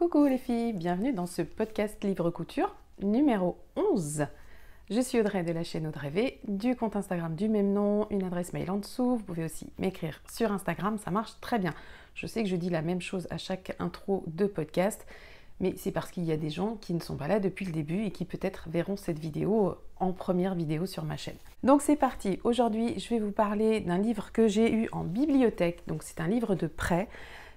Coucou les filles, bienvenue dans ce podcast Livre Couture numéro 11. Je suis Audrey de la chaîne Audrey V, du compte Instagram du même nom, une adresse mail en dessous. Vous pouvez aussi m'écrire sur Instagram, ça marche très bien. Je sais que je dis la même chose à chaque intro de podcast, mais c'est parce qu'il y a des gens qui ne sont pas là depuis le début et qui peut-être verront cette vidéo en première vidéo sur ma chaîne. Donc c'est parti, aujourd'hui je vais vous parler d'un livre que j'ai eu en bibliothèque, donc c'est un livre de prêt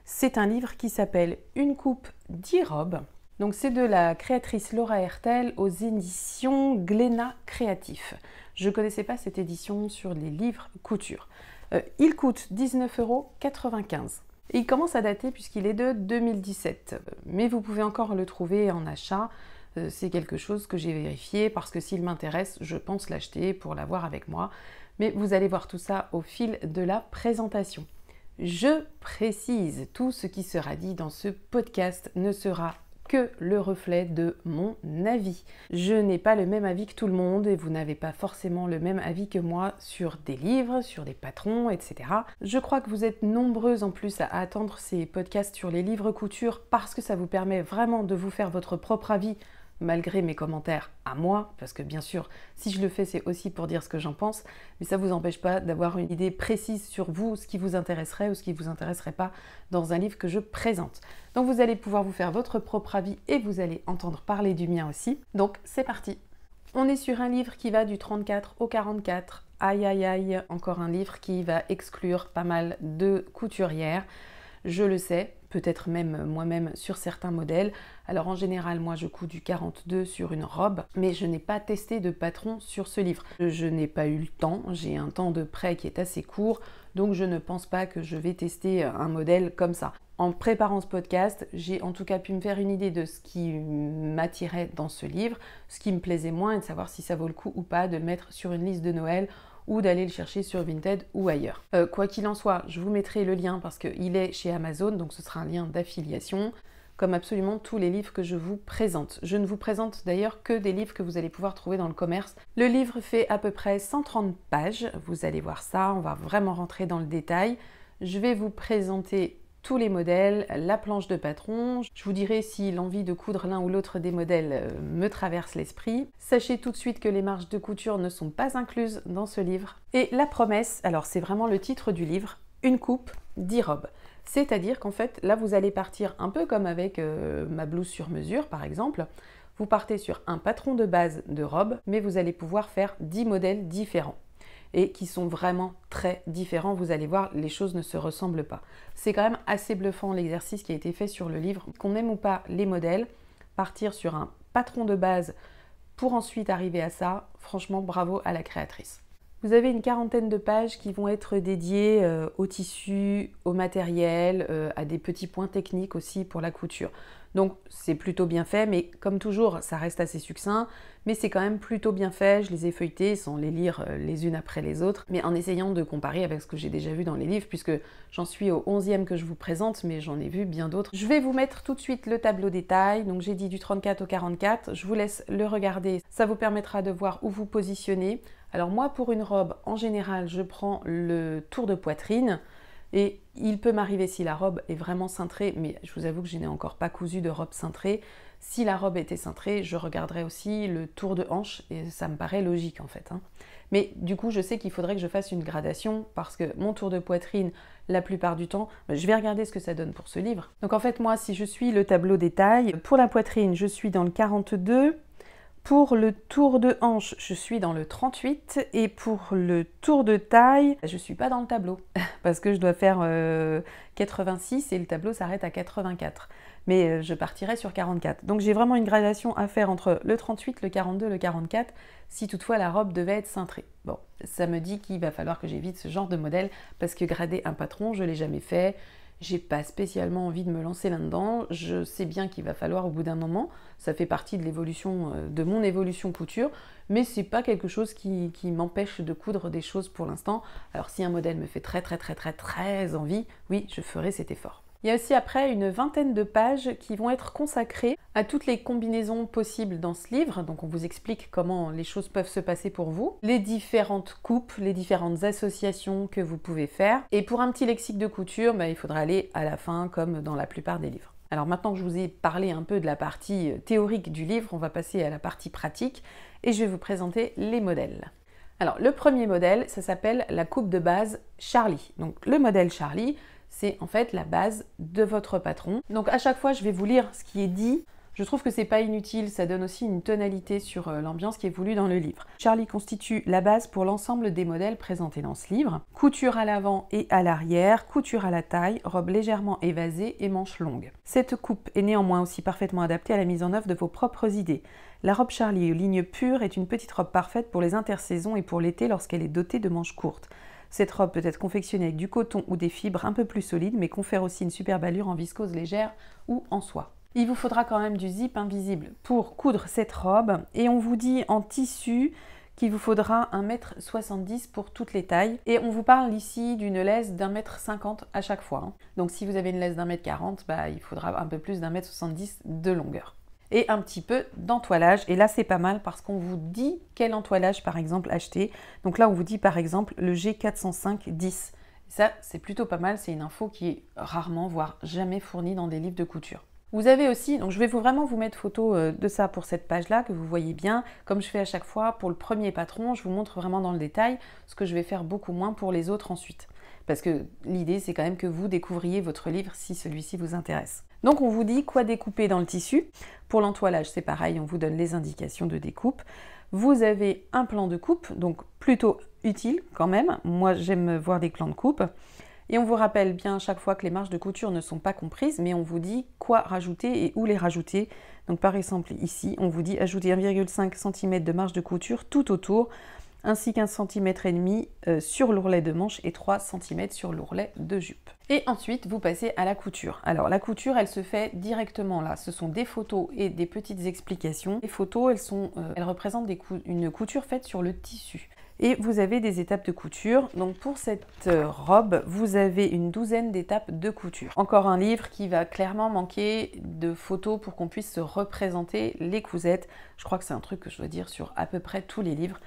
c'est un livre qui s'appelle Une coupe, dix robes. Donc c'est de la créatrice Laura Hertel aux éditions Glénat Créatif. Je ne connaissais pas cette édition sur les livres couture. Euh, il coûte 19,95 euros. il commence à dater puisqu'il est de 2017. Mais vous pouvez encore le trouver en achat. Euh, c'est quelque chose que j'ai vérifié parce que s'il m'intéresse, je pense l'acheter pour l'avoir avec moi. Mais vous allez voir tout ça au fil de la présentation. Je précise, tout ce qui sera dit dans ce podcast ne sera que le reflet de mon avis. Je n'ai pas le même avis que tout le monde et vous n'avez pas forcément le même avis que moi sur des livres, sur des patrons, etc. Je crois que vous êtes nombreux en plus à attendre ces podcasts sur les livres couture parce que ça vous permet vraiment de vous faire votre propre avis malgré mes commentaires à moi, parce que bien sûr, si je le fais, c'est aussi pour dire ce que j'en pense, mais ça ne vous empêche pas d'avoir une idée précise sur vous, ce qui vous intéresserait ou ce qui ne vous intéresserait pas dans un livre que je présente. Donc vous allez pouvoir vous faire votre propre avis et vous allez entendre parler du mien aussi. Donc c'est parti On est sur un livre qui va du 34 au 44. Aïe aïe aïe, encore un livre qui va exclure pas mal de couturières. Je le sais, peut-être même moi-même sur certains modèles. Alors en général, moi je coupe du 42 sur une robe, mais je n'ai pas testé de patron sur ce livre. Je n'ai pas eu le temps, j'ai un temps de prêt qui est assez court, donc je ne pense pas que je vais tester un modèle comme ça. En préparant ce podcast, j'ai en tout cas pu me faire une idée de ce qui m'attirait dans ce livre, ce qui me plaisait moins et de savoir si ça vaut le coup ou pas de mettre sur une liste de Noël ou d'aller le chercher sur Vinted ou ailleurs. Euh, quoi qu'il en soit, je vous mettrai le lien parce qu'il est chez Amazon, donc ce sera un lien d'affiliation, comme absolument tous les livres que je vous présente. Je ne vous présente d'ailleurs que des livres que vous allez pouvoir trouver dans le commerce. Le livre fait à peu près 130 pages, vous allez voir ça, on va vraiment rentrer dans le détail. Je vais vous présenter tous les modèles, la planche de patron. Je vous dirai si l'envie de coudre l'un ou l'autre des modèles euh, me traverse l'esprit. Sachez tout de suite que les marges de couture ne sont pas incluses dans ce livre. Et la promesse, alors c'est vraiment le titre du livre, une coupe, 10 robes. C'est-à-dire qu'en fait, là, vous allez partir un peu comme avec euh, ma blouse sur mesure, par exemple. Vous partez sur un patron de base de robe, mais vous allez pouvoir faire 10 modèles différents et qui sont vraiment très différents. Vous allez voir, les choses ne se ressemblent pas. C'est quand même assez bluffant l'exercice qui a été fait sur le livre. Qu'on aime ou pas les modèles, partir sur un patron de base pour ensuite arriver à ça, franchement bravo à la créatrice. Vous avez une quarantaine de pages qui vont être dédiées euh, au tissu, au matériel, euh, à des petits points techniques aussi pour la couture. Donc c'est plutôt bien fait, mais comme toujours, ça reste assez succinct, mais c'est quand même plutôt bien fait. Je les ai feuilletés sans les lire euh, les unes après les autres, mais en essayant de comparer avec ce que j'ai déjà vu dans les livres, puisque j'en suis au 11e que je vous présente, mais j'en ai vu bien d'autres. Je vais vous mettre tout de suite le tableau des donc j'ai dit du 34 au 44, je vous laisse le regarder, ça vous permettra de voir où vous positionnez. Alors moi, pour une robe, en général, je prends le tour de poitrine. Et il peut m'arriver si la robe est vraiment cintrée, mais je vous avoue que je n'ai encore pas cousu de robe cintrée. Si la robe était cintrée, je regarderais aussi le tour de hanche et ça me paraît logique en fait. Hein. Mais du coup, je sais qu'il faudrait que je fasse une gradation parce que mon tour de poitrine, la plupart du temps, bah, je vais regarder ce que ça donne pour ce livre. Donc en fait, moi, si je suis le tableau des tailles, pour la poitrine, je suis dans le 42, pour le tour de hanche, je suis dans le 38 et pour le tour de taille, je suis pas dans le tableau parce que je dois faire 86 euh, et le tableau s'arrête à 84. Mais euh, je partirai sur 44. Donc j'ai vraiment une gradation à faire entre le 38, le 42, le 44 si toutefois la robe devait être cintrée. Bon, ça me dit qu'il va falloir que j'évite ce genre de modèle parce que grader un patron, je l'ai jamais fait j'ai pas spécialement envie de me lancer là-dedans. Je sais bien qu'il va falloir au bout d'un moment, ça fait partie de l'évolution, euh, de mon évolution couture, mais c'est pas quelque chose qui, qui m'empêche de coudre des choses pour l'instant. Alors si un modèle me fait très très très très très envie, oui, je ferai cet effort. Il y a aussi après une vingtaine de pages qui vont être consacrées à toutes les combinaisons possibles dans ce livre. Donc on vous explique comment les choses peuvent se passer pour vous, les différentes coupes, les différentes associations que vous pouvez faire. Et pour un petit lexique de couture, bah, il faudra aller à la fin comme dans la plupart des livres. Alors maintenant que je vous ai parlé un peu de la partie euh, théorique du livre, on va passer à la partie pratique et je vais vous présenter les modèles. Alors le premier modèle, ça s'appelle la coupe de base Charlie. Donc le modèle Charlie, c'est en fait la base de votre patron. Donc à chaque fois, je vais vous lire ce qui est dit. Je trouve que c'est pas inutile, ça donne aussi une tonalité sur euh, l'ambiance qui est voulue dans le livre. Charlie constitue la base pour l'ensemble des modèles présentés dans ce livre. Couture à l'avant et à l'arrière, couture à la taille, robe légèrement évasée et manches longues. Cette coupe est néanmoins aussi parfaitement adaptée à la mise en œuvre de vos propres idées. La robe Charlie ligne pure est une petite robe parfaite pour les intersaisons et pour l'été lorsqu'elle est dotée de manches courtes. Cette robe peut être confectionnée avec du coton ou des fibres un peu plus solides, mais confère aussi une superbe allure en viscose légère ou en soie. Il vous faudra quand même du zip invisible pour coudre cette robe et on vous dit en tissu qu'il vous faudra 1m70 pour toutes les tailles. Et on vous parle ici d'une laisse d'1m50 à chaque fois. Hein. Donc si vous avez une laisse d'1m40, bah, il faudra un peu plus d'1m70 de longueur et un petit peu d'entoilage. Et là, c'est pas mal parce qu'on vous dit quel entoilage, par exemple, acheter. Donc là, on vous dit, par exemple, le G405-10. Ça, c'est plutôt pas mal. C'est une info qui est rarement, voire jamais fournie dans des livres de couture. Vous avez aussi, donc je vais vraiment vous mettre photo euh, de ça pour cette page-là, que vous voyez bien. Comme je fais à chaque fois, pour le premier patron, je vous montre vraiment dans le détail ce que je vais faire beaucoup moins pour les autres ensuite parce que l'idée c'est quand même que vous découvriez votre livre si celui-ci vous intéresse. Donc on vous dit quoi découper dans le tissu. Pour l'entoilage c'est pareil, on vous donne les indications de découpe. Vous avez un plan de coupe, donc plutôt utile quand même. Moi j'aime voir des plans de coupe. Et on vous rappelle bien chaque fois que les marges de couture ne sont pas comprises, mais on vous dit quoi rajouter et où les rajouter. Donc par exemple ici, on vous dit ajouter 1,5 cm de marge de couture tout autour ainsi qu'un cm et demi euh, sur l'ourlet de manche et 3 cm sur l'ourlet de jupe. Et ensuite, vous passez à la couture. Alors la couture, elle se fait directement là. Ce sont des photos et des petites explications. Les photos, elles, sont, euh, elles représentent une couture faite sur le tissu. Et vous avez des étapes de couture. Donc pour cette euh, robe, vous avez une douzaine d'étapes de couture. Encore un livre qui va clairement manquer de photos pour qu'on puisse se représenter les cousettes. Je crois que c'est un truc que je dois dire sur à peu près tous les livres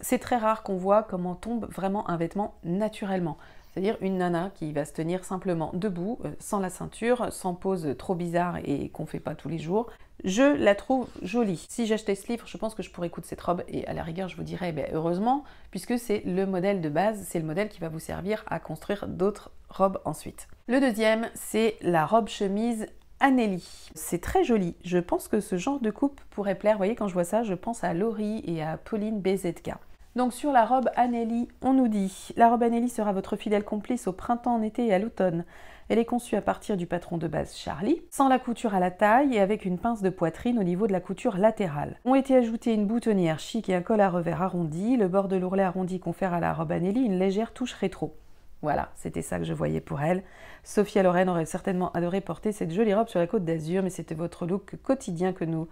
c'est très rare qu'on voit comment tombe vraiment un vêtement naturellement. C'est-à-dire une nana qui va se tenir simplement debout, euh, sans la ceinture, sans pose trop bizarre et qu'on fait pas tous les jours. Je la trouve jolie. Si j'achetais ce livre, je pense que je pourrais coûter cette robe et à la rigueur, je vous dirais ben, heureusement, puisque c'est le modèle de base, c'est le modèle qui va vous servir à construire d'autres robes ensuite. Le deuxième, c'est la robe chemise Anneli. C'est très joli. Je pense que ce genre de coupe pourrait plaire. Vous voyez, quand je vois ça, je pense à Laurie et à Pauline BZK. Donc sur la robe Anneli, on nous dit La robe Anneli sera votre fidèle complice au printemps, en été et à l'automne. Elle est conçue à partir du patron de base Charlie, sans la couture à la taille et avec une pince de poitrine au niveau de la couture latérale. Ont été ajoutées une boutonnière chic et un col à revers arrondi. Le bord de l'ourlet arrondi confère à la robe Anneli une légère touche rétro. Voilà, c'était ça que je voyais pour elle. Sophia Lorraine aurait certainement adoré porter cette jolie robe sur la côte d'Azur, mais c'était votre look quotidien que nous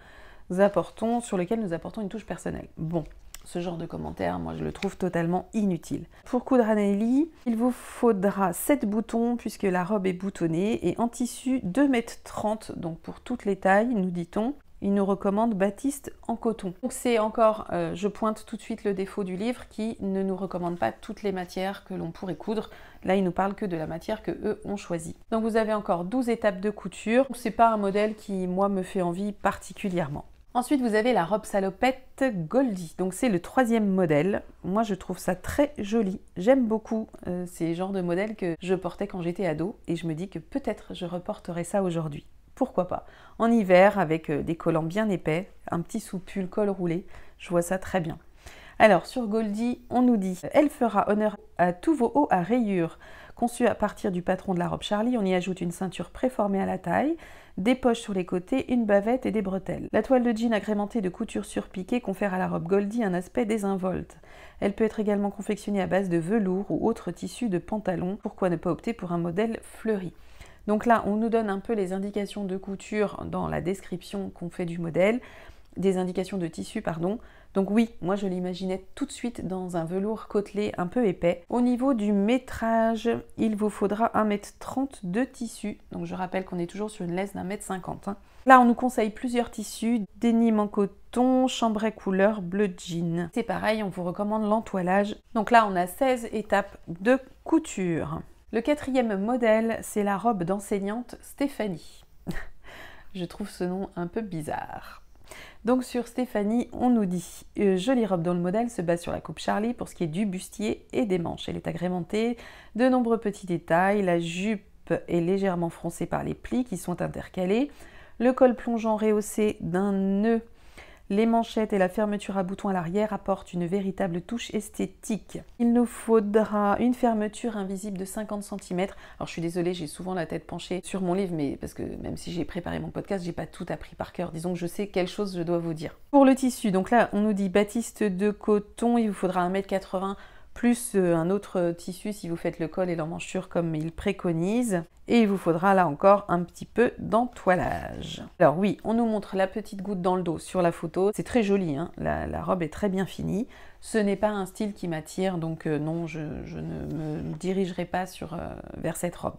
apportons, sur lequel nous apportons une touche personnelle. Bon, ce genre de commentaire, moi je le trouve totalement inutile. Pour coudre Anneli, il vous faudra 7 boutons puisque la robe est boutonnée et en tissu 2m30, donc pour toutes les tailles, nous dit-on il nous recommande Baptiste en coton. Donc c'est encore, euh, je pointe tout de suite le défaut du livre qui ne nous recommande pas toutes les matières que l'on pourrait coudre. Là, il nous parle que de la matière que eux ont choisie. Donc vous avez encore 12 étapes de couture. C'est pas un modèle qui, moi, me fait envie particulièrement. Ensuite, vous avez la robe salopette Goldie. Donc c'est le troisième modèle. Moi, je trouve ça très joli. J'aime beaucoup euh, ces genres de modèles que je portais quand j'étais ado et je me dis que peut-être je reporterai ça aujourd'hui pourquoi pas. En hiver, avec euh, des collants bien épais, un petit sous-pull col roulé, je vois ça très bien. Alors sur Goldie, on nous dit elle fera honneur à tous vos hauts à rayures Conçue à partir du patron de la robe Charlie. On y ajoute une ceinture préformée à la taille, des poches sur les côtés, une bavette et des bretelles. La toile de jean agrémentée de coutures surpiquées confère à la robe Goldie un aspect désinvolte. Elle peut être également confectionnée à base de velours ou autres tissus de pantalon. Pourquoi ne pas opter pour un modèle fleuri donc là, on nous donne un peu les indications de couture dans la description qu'on fait du modèle, des indications de tissu, pardon. Donc oui, moi je l'imaginais tout de suite dans un velours côtelé un peu épais. Au niveau du métrage, il vous faudra 1m30 de tissu. Donc je rappelle qu'on est toujours sur une laisse d'1m50. Hein. Là, on nous conseille plusieurs tissus, denim en coton, chambray couleur, bleu jean. C'est pareil, on vous recommande l'entoilage. Donc là, on a 16 étapes de couture. Le quatrième modèle, c'est la robe d'enseignante Stéphanie. Je trouve ce nom un peu bizarre. Donc sur Stéphanie, on nous dit euh, jolie robe dont le modèle se base sur la coupe Charlie pour ce qui est du bustier et des manches. Elle est agrémentée de nombreux petits détails. La jupe est légèrement froncée par les plis qui sont intercalés. Le col plongeant rehaussé d'un nœud les manchettes et la fermeture à boutons à l'arrière apportent une véritable touche esthétique. Il nous faudra une fermeture invisible de 50 cm. Alors je suis désolée, j'ai souvent la tête penchée sur mon livre, mais parce que même si j'ai préparé mon podcast, j'ai pas tout appris par cœur. Disons que je sais quelle chose je dois vous dire. Pour le tissu, donc là on nous dit batiste de coton, il vous faudra 1m80 plus euh, un autre tissu si vous faites le col et l'emmanchure comme il préconise. Et il vous faudra là encore un petit peu d'entoilage. Alors oui, on nous montre la petite goutte dans le dos sur la photo. C'est très joli, hein. la, robe est très bien finie. Ce n'est pas un style qui m'attire, donc euh, non, je, ne me dirigerai pas sur, euh, vers cette robe.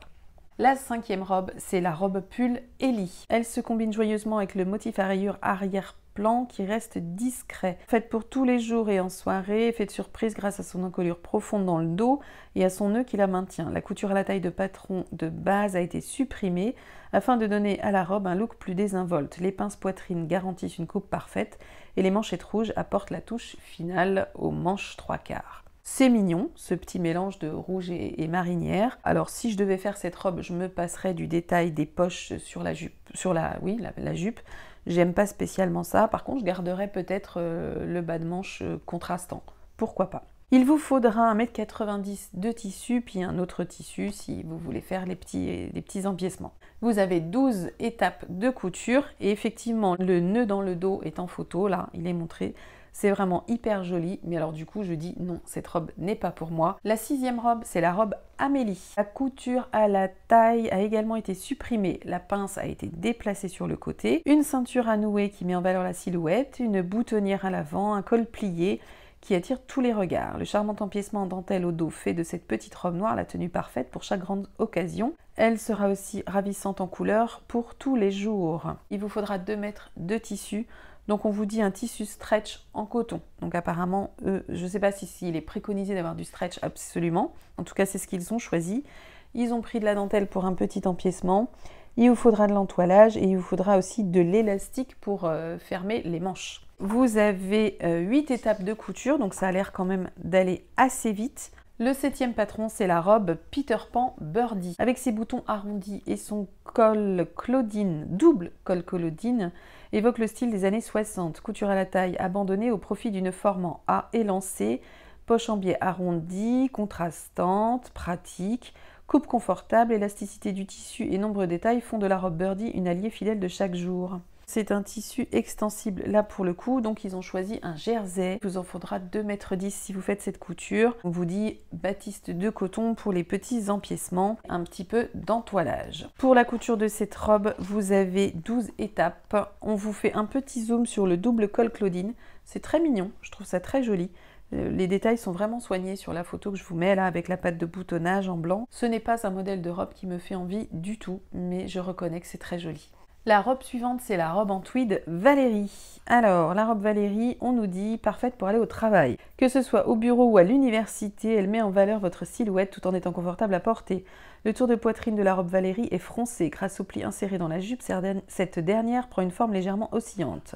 La cinquième robe, c'est la robe pull Ellie. Elle se combine joyeusement avec le motif à rayures arrière plan qui reste discret. faite pour tous les jours et en soirée, fait de surprise grâce à son encolure profonde dans le dos et à son nœud qui la maintient. La couture à la taille de patron de base a été supprimée afin de donner à la robe un look plus désinvolte. Les pinces poitrine garantissent une coupe parfaite et les manchettes rouges apportent la touche finale aux manches trois quarts. C'est mignon, ce petit mélange de rouge et, marinière. Alors si je devais faire cette robe, je me passerais du détail des poches sur la jupe, sur la, oui, la jupe, J'aime pas spécialement ça. Par contre, je garderai peut-être euh, le bas de manche euh, contrastant. Pourquoi pas Il vous faudra 1m90 de tissu, puis un autre tissu si vous voulez faire les petits, les petits empiècements. Vous avez 12 étapes de couture et effectivement, le nœud dans le dos est en photo. Là, il est montré c'est vraiment hyper joli, mais alors du coup je dis non, cette robe n'est pas pour moi. La sixième robe, c'est la robe Amélie. La couture à la taille a également été supprimée, la pince a été déplacée sur le côté, une ceinture à nouer qui met en valeur la silhouette, une boutonnière à l'avant, un col plié, qui attire tous les regards. Le charmant empiècement en dentelle au dos fait de cette petite robe noire la tenue parfaite pour chaque grande occasion. Elle sera aussi ravissante en couleur pour tous les jours. Il vous faudra 2 mètres de tissu donc on vous dit un tissu stretch en coton. Donc apparemment, je ne sais pas s'il si, il est préconisé d'avoir du stretch absolument. En tout cas, c'est ce qu'ils ont choisi. Ils ont pris de la dentelle pour un petit empiècement. Il vous faudra de l'entoilage et il vous faudra aussi de l'élastique pour euh, fermer les manches. Vous avez euh, huit 8 étapes de couture, donc ça a l'air quand même d'aller assez vite. Le septième patron, c'est la robe Peter Pan Birdie. Avec ses boutons arrondis et son col Claudine, double col Claudine, évoque le style des années 60, couture à la taille abandonnée au profit d'une forme en A élancée, poche en biais arrondie, contrastante, pratique, coupe confortable, élasticité du tissu et nombreux détails font de la robe birdie une alliée fidèle de chaque jour. C'est un tissu extensible là pour le coup, donc ils ont choisi un jersey. Il vous en faudra 2 mètres 10 si vous faites cette couture. On vous dit batiste de coton pour les petits empiècements, un petit peu d'entoilage. Pour la couture de cette robe, vous avez 12 étapes. On vous fait un petit zoom sur le double col Claudine. C'est très mignon, je trouve ça très joli. Euh, les détails sont vraiment soignés sur la photo que je vous mets là avec la pâte de boutonnage en blanc. Ce n'est pas un modèle de robe qui me fait envie du tout, mais je reconnais que c'est très joli. La robe suivante, c'est la robe en tweed Valérie. Alors, la robe Valérie, on nous dit parfaite pour aller au travail. Que ce soit au bureau ou à l'université, elle met en valeur votre silhouette tout en étant confortable à porter. Le tour de poitrine de la robe Valérie est froncé grâce au pli inséré dans la jupe. Cette dernière prend une forme légèrement oscillante.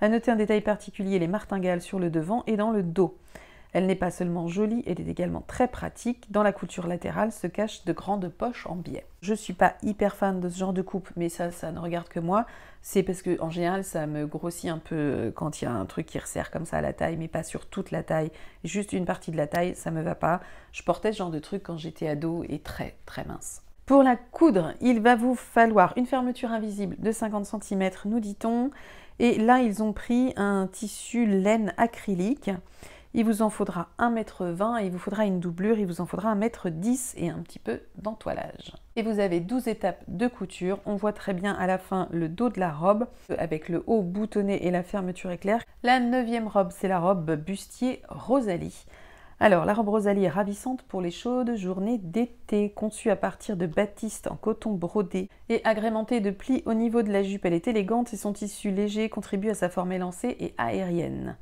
À noter un détail particulier, les martingales sur le devant et dans le dos. Elle n'est pas seulement jolie, elle est également très pratique. Dans la couture latérale se cachent de grandes poches en biais. Je ne suis pas hyper fan de ce genre de coupe, mais ça, ça ne regarde que moi. C'est parce que en général, ça me grossit un peu euh, quand il y a un truc qui resserre comme ça à la taille, mais pas sur toute la taille. Juste une partie de la taille, ça me va pas. Je portais ce genre de truc quand j'étais ado et très très mince. Pour la coudre, il va vous falloir une fermeture invisible de 50 cm, nous dit-on. Et là, ils ont pris un tissu laine acrylique il vous en faudra 1m20 et il vous faudra une doublure, il vous en faudra 1m10 et un petit peu d'entoilage. Et vous avez 12 étapes de couture. On voit très bien à la fin le dos de la robe euh, avec le haut boutonné et la fermeture éclair. La neuvième robe, c'est la robe bustier Rosalie. Alors, la robe Rosalie est ravissante pour les chaudes journées d'été, conçue à partir de batiste en coton brodé et agrémentée de plis au niveau de la jupe. Elle est élégante et son tissu léger contribue à sa forme élancée et aérienne.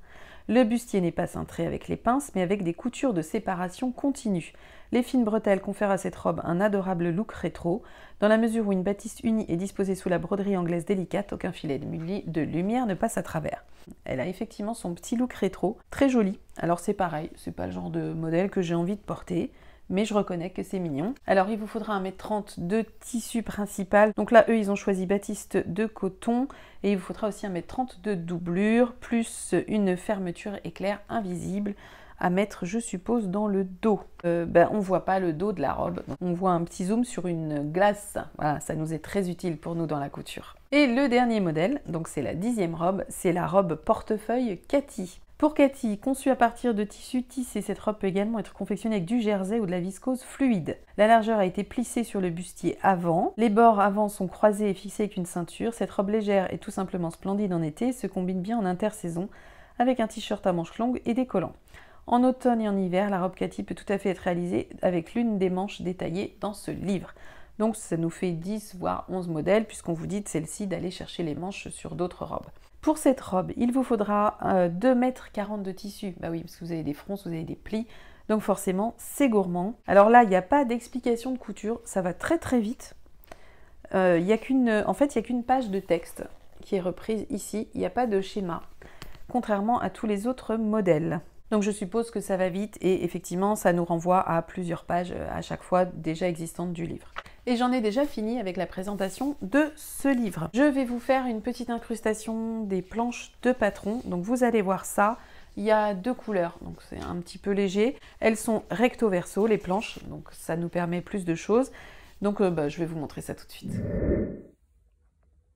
Le bustier n'est pas cintré avec les pinces, mais avec des coutures de séparation continue. Les fines bretelles confèrent à cette robe un adorable look rétro, dans la mesure où une bâtisse unie est disposée sous la broderie anglaise délicate, aucun filet de lumière ne passe à travers. Elle a effectivement son petit look rétro, très joli. Alors c'est pareil, c'est pas le genre de modèle que j'ai envie de porter mais je reconnais que c'est mignon. Alors il vous faudra 1m30 de tissu principal. Donc là, eux, ils ont choisi Baptiste de coton et il vous faudra aussi 1m30 de doublure, plus une fermeture éclair invisible à mettre, je suppose, dans le dos. Euh, ben, on voit pas le dos de la robe, on voit un petit zoom sur une glace. Voilà, ça nous est très utile pour nous dans la couture. Et le dernier modèle, donc c'est la dixième robe, c'est la robe portefeuille Cathy. Pour Cathy, conçue à partir de tissu tissé, cette robe peut également être confectionnée avec du jersey ou de la viscose fluide. La largeur a été plissée sur le bustier avant. Les bords avant sont croisés et fixés avec une ceinture. Cette robe légère et tout simplement splendide en été se combine bien en intersaison avec un t-shirt à manches longues et des collants. En automne et en hiver, la robe Cathy peut tout à fait être réalisée avec l'une des manches détaillées dans ce livre. Donc ça nous fait 10 voire 11 modèles puisqu'on vous dit de celle-ci d'aller chercher les manches sur d'autres robes. Pour cette robe, il vous faudra 2 2,40 m de tissu. Bah oui, parce que vous avez des fronces, vous avez des plis. Donc forcément, c'est gourmand. Alors là, il n'y a pas d'explication de couture. Ça va très très vite. Euh, a qu'une, euh, en fait, il n'y a qu'une page de texte qui est reprise ici. Il n'y a pas de schéma, contrairement à tous les autres modèles. Donc je suppose que ça va vite et effectivement, ça nous renvoie à plusieurs pages euh, à chaque fois déjà existantes du livre et j'en ai déjà fini avec la présentation de ce livre. Je vais vous faire une petite incrustation des planches de patron, donc vous allez voir ça. Il y a deux couleurs, donc c'est un petit peu léger. Elles sont recto verso, les planches, donc ça nous permet plus de choses. Donc euh, bah, je vais vous montrer ça tout de suite.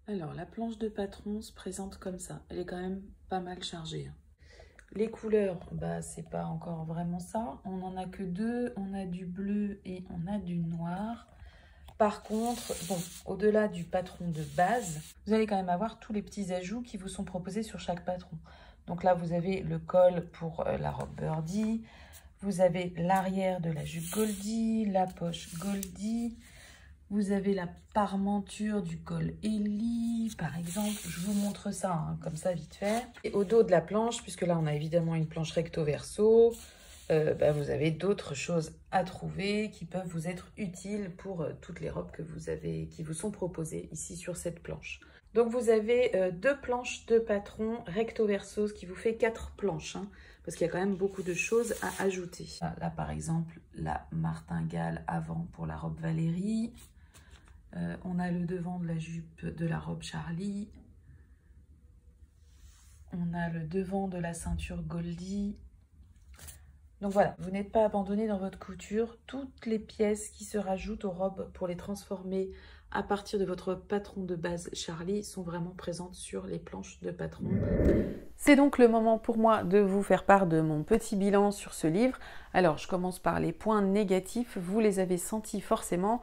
Alors la planche de patron se présente comme ça. Elle est quand même pas mal chargée. Hein. Les couleurs, bah c'est pas encore vraiment ça. On en a que deux. On a du bleu et on a du noir. Par contre, au-delà du patron de base, vous allez quand même avoir tous les petits ajouts qui vous sont proposés sur chaque patron. Donc là, vous avez le col pour euh, la robe birdie, vous avez l'arrière de la jupe Goldie, la poche Goldie, vous avez la parmenture du col Ellie, par exemple. Je vous montre ça, hein, comme ça, vite fait. Et au dos de la planche, puisque là, on a évidemment une planche recto-verso. Euh, bah, vous avez d'autres choses à trouver qui peuvent vous être utiles pour euh, toutes les robes que vous avez, qui vous sont proposées ici sur cette planche. Donc vous avez euh, deux planches de patron recto verso, ce qui vous fait quatre planches, hein, parce qu'il y a quand même beaucoup de choses à ajouter. Ah, là par exemple, la martingale avant pour la robe Valérie. on a le devant de la jupe de la robe Charlie. On a le devant de la ceinture Goldie. Donc voilà, vous n'êtes pas abandonné dans votre couture. Toutes les pièces qui se rajoutent aux robes pour les transformer à partir de votre patron de base Charlie sont vraiment présentes sur les planches de patron. C'est donc le moment pour moi de vous faire part de mon petit bilan sur ce livre. Alors je commence par les points négatifs, vous les avez sentis forcément.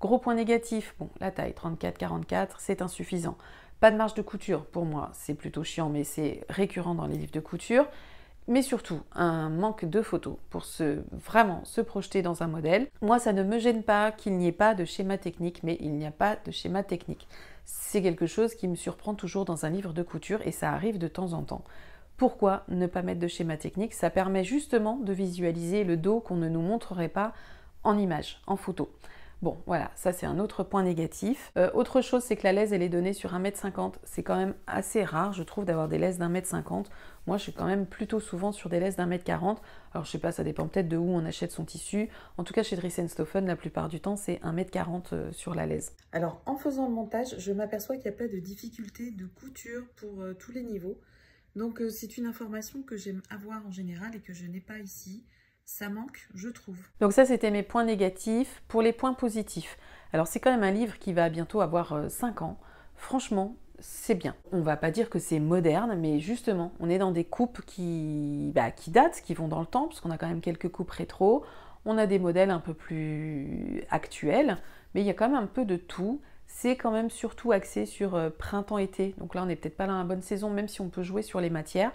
Gros point négatif, bon la taille 34-44 c'est insuffisant. Pas de marge de couture pour moi, c'est plutôt chiant mais c'est récurrent dans les livres de couture mais surtout un manque de photos pour se, vraiment se projeter dans un modèle. Moi, ça ne me gêne pas qu'il n'y ait pas de schéma technique, mais il n'y a pas de schéma technique. C'est quelque chose qui me surprend toujours dans un livre de couture et ça arrive de temps en temps. Pourquoi ne pas mettre de schéma technique Ça permet justement de visualiser le dos qu'on ne nous montrerait pas en image, en photo. Bon, voilà, ça c'est un autre point négatif. Euh, autre chose, c'est que la laisse, elle est donnée sur 1m50. C'est quand même assez rare, je trouve, d'avoir des laisses d1 m 50 moi, je suis quand même plutôt souvent sur des laisses d'un mètre quarante. Alors, je sais pas, ça dépend peut-être de où on achète son tissu. En tout cas, chez Stoffen, la plupart du temps, c'est un mètre quarante euh, sur la laisse. Alors, en faisant le montage, je m'aperçois qu'il n'y a pas de difficulté de couture pour euh, tous les niveaux. Donc, euh, c'est une information que j'aime avoir en général et que je n'ai pas ici. Ça manque, je trouve. Donc ça, c'était mes points négatifs. Pour les points positifs, alors c'est quand même un livre qui va bientôt avoir 5 ans. Franchement, c'est bien. On va pas dire que c'est moderne, mais justement, on est dans des coupes bah, qui, datent, qui vont dans le temps, parce qu'on a quand même quelques coupes rétro, on a des modèles un peu plus actuels, mais il y a quand même un peu de tout. C'est quand même surtout axé sur euh, printemps-été, donc là on n'est peut-être pas dans la bonne saison, même si on peut jouer sur les matières.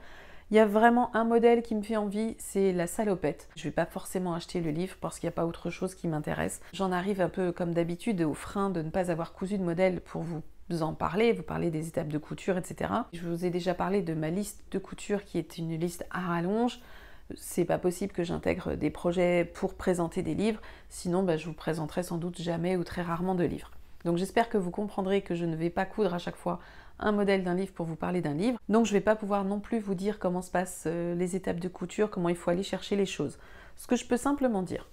Il y a vraiment un modèle qui me fait envie, c'est la salopette. Je vais pas forcément acheter le livre parce qu'il n'y a pas autre chose qui m'intéresse. J'en arrive un peu comme d'habitude au frein de ne pas avoir cousu de modèle pour vous vous en parler, vous parlez des étapes de couture, etc. Je vous ai déjà parlé de ma liste de couture qui est une liste à rallonge. C'est pas possible que j'intègre des projets pour présenter des livres, sinon bah, je vous présenterai sans doute jamais ou très rarement de livres. Donc j'espère que vous comprendrez que je ne vais pas coudre à chaque fois un modèle d'un livre pour vous parler d'un livre. Donc je ne vais pas pouvoir non plus vous dire comment se passent euh, les étapes de couture, comment il faut aller chercher les choses. Ce que je peux simplement dire.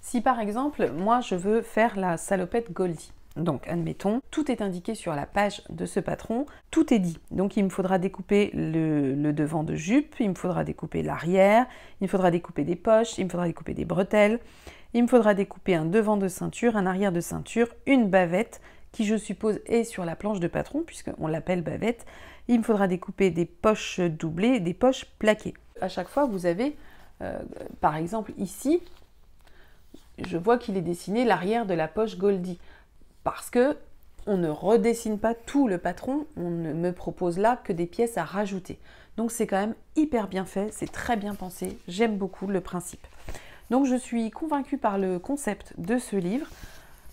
Si par exemple, moi je veux faire la salopette Goldie, donc, admettons, tout est indiqué sur la page de ce patron, tout est dit. Donc, il me faudra découper le, devant de jupe, il me faudra découper l'arrière, il me faudra découper des poches, il me faudra découper des bretelles, il me faudra découper un devant de ceinture, un arrière de ceinture, une bavette, qui je suppose est sur la planche de patron, puisqu'on l'appelle bavette. Il me faudra découper des poches doublées, des poches plaquées. À chaque fois, vous avez, euh, par exemple, ici, je vois qu'il est dessiné l'arrière de la poche Goldie parce que on ne redessine pas tout le patron, on ne me propose là que des pièces à rajouter. Donc c'est quand même hyper bien fait, c'est très bien pensé, j'aime beaucoup le principe. Donc je suis convaincue par le concept de ce livre.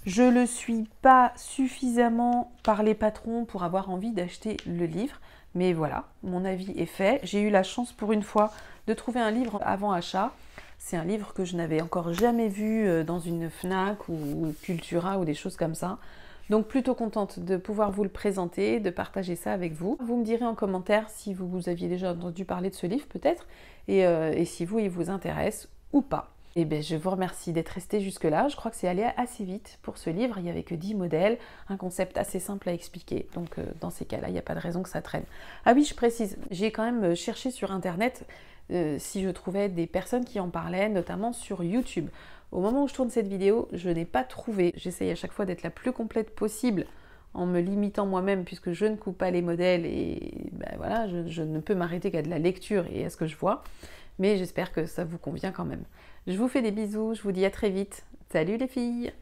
Je ne le suis pas suffisamment par les patrons pour avoir envie d'acheter le livre, mais voilà, mon avis est fait. J'ai eu la chance pour une fois de trouver un livre avant achat c'est un livre que je n'avais encore jamais vu euh, dans une FNAC ou Cultura ou des choses comme ça. Donc plutôt contente de pouvoir vous le présenter, de partager ça avec vous. Vous me direz en commentaire si vous, vous aviez déjà entendu parler de ce livre peut-être et, euh, si vous, il vous intéresse ou pas. Et eh bien je vous remercie d'être resté jusque-là. Je crois que c'est allé assez vite pour ce livre. Il n'y avait que 10 modèles, un concept assez simple à expliquer. Donc euh, dans ces cas-là, il n'y a pas de raison que ça traîne. Ah oui, je précise, j'ai quand même cherché sur Internet euh, si je trouvais des personnes qui en parlaient, notamment sur YouTube. Au moment où je tourne cette vidéo, je n'ai pas trouvé. J'essaye à chaque fois d'être la plus complète possible en me limitant moi-même puisque je ne coupe pas les modèles et ben voilà, je ne peux m'arrêter qu'à de la lecture et à ce que je vois. Mais j'espère que ça vous convient quand même. Je vous fais des bisous, je vous dis à très vite. Salut les filles